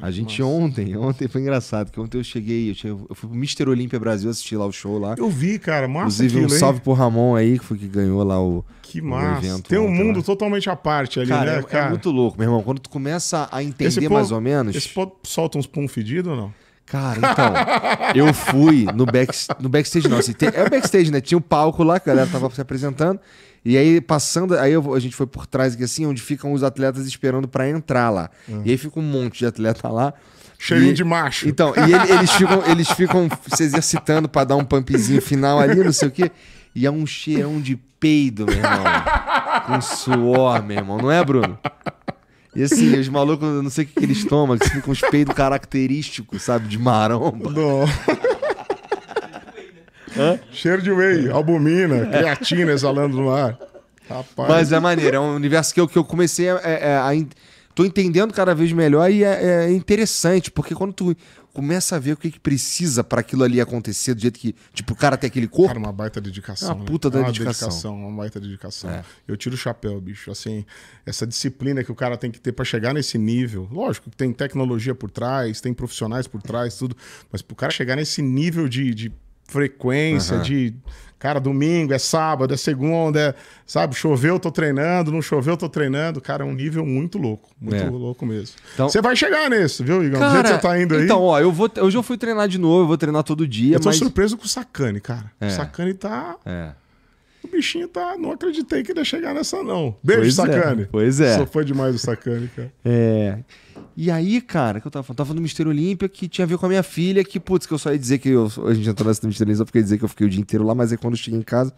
A gente Nossa. ontem, ontem foi engraçado, que ontem eu cheguei, eu, cheguei, eu fui pro Mister Olímpia Brasil assistir lá o show lá. Eu vi, cara, massa Inclusive aquilo, um salve hein? pro Ramon aí, que foi que ganhou lá o, que massa. O evento. Tem um mundo lá. totalmente à parte ali, cara, né, é, é cara? É muito louco, meu irmão. Quando tu começa a entender mais ou menos... Esse povo solta uns pum fedido ou não? Cara, então, eu fui no, back, no backstage, não, assim, tem, é o backstage, né? Tinha o um palco lá, que a galera tava se apresentando, e aí, passando, aí eu, a gente foi por trás aqui assim, onde ficam os atletas esperando para entrar lá. Uhum. E aí fica um monte de atleta lá. Cheirinho e, de macho. Então, e ele, eles, ficam, eles ficam se exercitando para dar um pumpzinho final ali, não sei o quê. E é um cheirão de peido, meu irmão. Com suor, meu irmão. Não é, Bruno? E assim, os malucos, eu não sei o que, que eles tomam, que ficam com uns peidos característicos, sabe? De maromba. Não. Hã? Cheiro de whey, albumina, creatina exalando no ar. Rapaz. Mas é maneiro, é um universo que eu, que eu comecei a, é, é, a, a, Tô entendendo cada vez melhor e é, é, interessante, porque quando tu começa a ver o que, que precisa para aquilo ali acontecer, do jeito que. Tipo, o cara tem aquele corpo. Cara, uma baita dedicação. É uma né? puta né? da uma dedicação. dedicação. É uma baita dedicação. É. Eu tiro o chapéu, bicho. Assim, essa disciplina que o cara tem que ter para chegar nesse nível. Lógico que tem tecnologia por trás, tem profissionais por trás, tudo. Mas pro cara chegar nesse nível de, de frequência uhum. de. Cara, domingo, é sábado, é segunda, é, sabe? Choveu, tô treinando, não choveu, tô treinando. Cara, é um nível muito louco, muito é. louco mesmo. Então, você vai chegar nesse, viu, Igor? Cara, você tá indo aí. Então, ó, eu vou, hoje eu fui treinar de novo, eu vou treinar todo dia. Eu tô mas... surpreso com o Sacane, cara. É. O Sacane tá. É. O bichinho tá. Não acreditei que ele ia chegar nessa, não. Beijo, pois é, Sacani. Pois é. foi demais o Sacane, cara. É. E aí, cara, que eu tava falando? Tava falando do Mistério Olímpia que tinha a ver com a minha filha, que, putz, que eu só ia dizer que eu, a gente entrou tá nessa Mistério Olímpia, porque ia dizer que eu fiquei o dia inteiro lá, mas aí é quando eu cheguei em casa,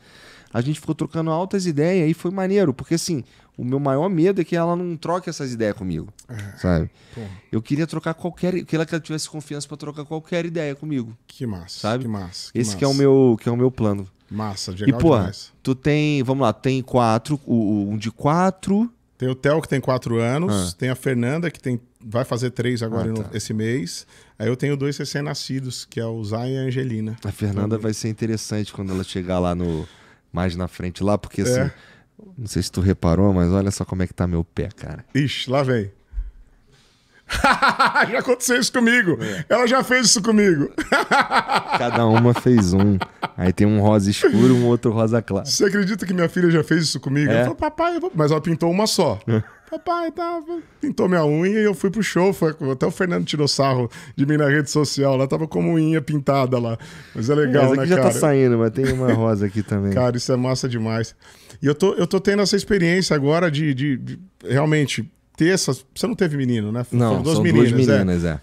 a gente ficou trocando altas ideias e foi maneiro, porque assim, o meu maior medo é que ela não troque essas ideias comigo, é. sabe? Pô. Eu queria trocar qualquer, eu queria que ela tivesse confiança para trocar qualquer ideia comigo. Que massa, sabe? Que massa. Que Esse massa. que é o meu, que é o meu plano. Massa, legal e, pô, demais. tu tem, vamos lá, tem quatro, um de quatro, tem o Theo, que tem quatro anos. Ah. Tem a Fernanda, que tem, vai fazer três agora ah, tá. esse mês. Aí eu tenho dois recém-nascidos, que é o Zay e a Angelina. A Fernanda uhum. vai ser interessante quando ela chegar lá no... Mais na frente lá, porque é. assim... Não sei se tu reparou, mas olha só como é que tá meu pé, cara. Ixi, lá vem. já aconteceu isso comigo. É. Ela já fez isso comigo. Cada uma fez um. Aí tem um rosa escuro, um outro rosa claro. Você acredita que minha filha já fez isso comigo? É. Ela falou, papai, mas ela pintou uma só. É. papai, tá, pintou minha unha e eu fui pro show. Foi, até o Fernando tirou sarro de mim na rede social. Ela tava com uma unha pintada lá. Mas é legal, é, né, mas aqui já tá saindo, mas tem uma rosa aqui também. cara, isso é massa demais. E eu tô, eu tô tendo essa experiência agora de, de, de realmente ter essas. Você não teve menino, né? Não, duas são meninas, duas meninas, é. é.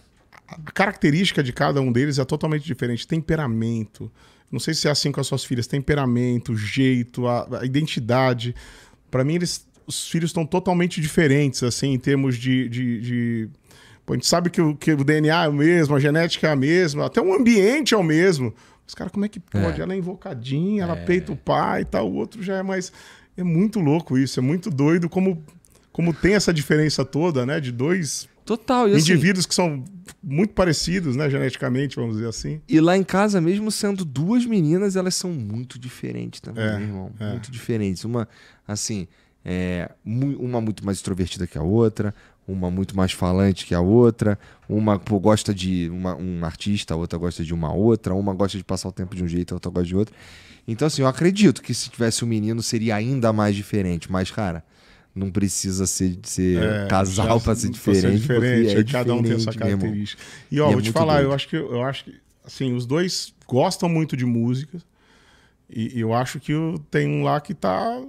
A característica de cada um deles é totalmente diferente. Temperamento. Não sei se é assim com as suas filhas. Temperamento, jeito, a, a identidade. Para mim, eles, os filhos estão totalmente diferentes, assim, em termos de, de, de a gente sabe que o, que o DNA é o mesmo, a genética é a mesma, até o ambiente é o mesmo. Mas, cara, como é que é. pode? É. Ela é invocadinha, ela é. peita o pai e tal, o outro já é mais. É muito louco isso, é muito doido como como tem essa diferença toda, né? De dois Total, e assim, indivíduos assim, que são muito parecidos, né, geneticamente, vamos dizer assim. E lá em casa, mesmo sendo duas meninas, elas são muito diferentes também, é, meu irmão. É. Muito diferentes. Uma, assim, é, uma muito mais extrovertida que a outra, uma muito mais falante que a outra, uma pô, gosta de uma, um artista, a outra gosta de uma outra, uma gosta de passar o tempo de um jeito, a outra gosta de outro. Então, assim, eu acredito que se tivesse um menino seria ainda mais diferente, mas, cara não precisa ser, ser é, casal para ser diferente. Ser diferente, é diferente é, cada um tem sua característica. E ó, e é vou te falar, eu acho que eu acho que assim, os dois gostam muito de música. E eu acho que tem um lá que tá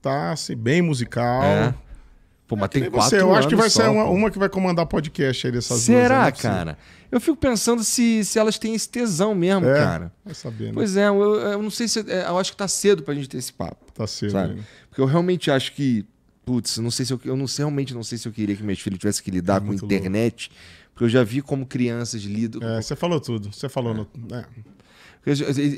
tá assim, bem musical. É. Pô, mas é, tem quatro você. Eu acho que vai só, ser uma, uma, que vai comandar podcast aí dessas Será, duas, cara? Eu fico pensando se, se elas têm esse tesão mesmo, é, cara. Vai saber, né? Pois é, eu, eu não sei se. É, eu acho que tá cedo pra gente ter esse papo. Tá cedo. Sabe? Né? Porque eu realmente acho que putz, não sei se eu, eu não sei, realmente não sei se eu queria que meus filhos tivessem que lidar é com internet, louco. porque eu já vi como crianças lidam. É, você falou tudo, você falou. É. No, é.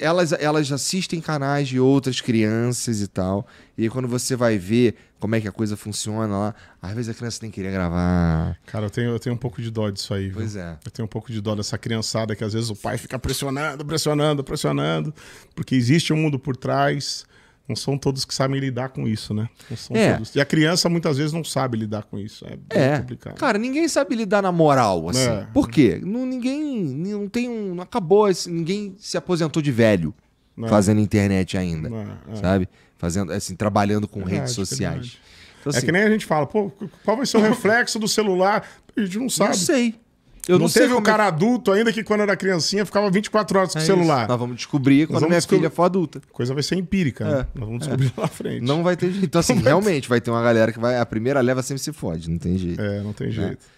Elas, elas assistem canais de outras crianças e tal. E aí, quando você vai ver como é que a coisa funciona lá, às vezes a criança tem que gravar. Cara, eu tenho, eu tenho um pouco de dó disso aí. Viu? Pois é. Eu tenho um pouco de dó dessa criançada que às vezes o pai fica pressionando, pressionando, pressionando, porque existe um mundo por trás não são todos que sabem lidar com isso, né? é. Todos. E a criança muitas vezes não sabe lidar com isso. É, é. complicado. Cara, ninguém sabe lidar na moral, assim. É. Por quê? Não, ninguém. Não tem um. Não acabou, assim, ninguém se aposentou de velho é. fazendo internet ainda. É, é. Sabe? Fazendo, assim, trabalhando com redes sociais. Então, é assim, é que nem a gente fala, pô, qual vai ser o reflexo do celular? A gente não sabe. Não sei. Eu não, não teve um é cara adulto ainda que quando era criancinha ficava 24 horas com o é celular. Isso. Nós vamos descobrir quando minha filha for adulta. Coisa vai ser empírica, né? é. né? Nós vamos é. descobrir lá na frente. Não vai ter jeito. Então, assim, vai realmente ter... vai ter uma galera que vai. A primeira leva sempre se fode, não tem jeito. É, não tem né? jeito.